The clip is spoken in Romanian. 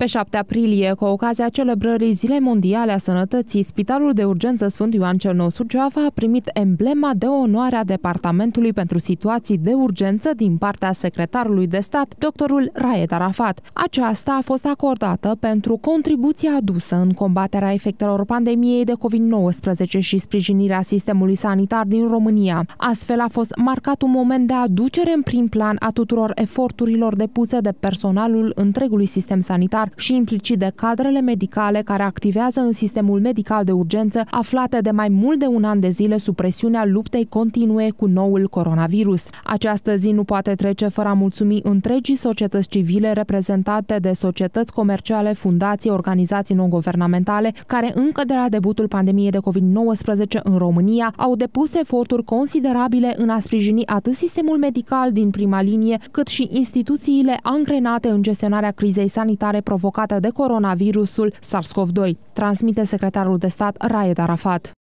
Pe 7 aprilie, cu ocazia celebrării Zilei Mondiale a Sănătății, Spitalul de Urgență Sfânt Ioan cel Nou Surgeoava a primit emblema de onoare a Departamentului pentru Situații de Urgență din partea secretarului de stat, doctorul Raed Arafat. Aceasta a fost acordată pentru contribuția adusă în combaterea efectelor pandemiei de COVID-19 și sprijinirea sistemului sanitar din România. Astfel a fost marcat un moment de aducere în prim plan a tuturor eforturilor depuse de personalul întregului sistem sanitar și implicit de cadrele medicale care activează în sistemul medical de urgență, aflate de mai mult de un an de zile sub presiunea luptei continue cu noul coronavirus. Această zi nu poate trece fără a mulțumi întregii societăți civile reprezentate de societăți comerciale, fundații, organizații non-guvernamentale, care încă de la debutul pandemiei de COVID-19 în România au depus eforturi considerabile în a sprijini atât sistemul medical din prima linie, cât și instituțiile angrenate în gestionarea crizei sanitare provocate provocată de coronavirusul SARS-CoV-2, transmite secretarul de stat Raed Arafat.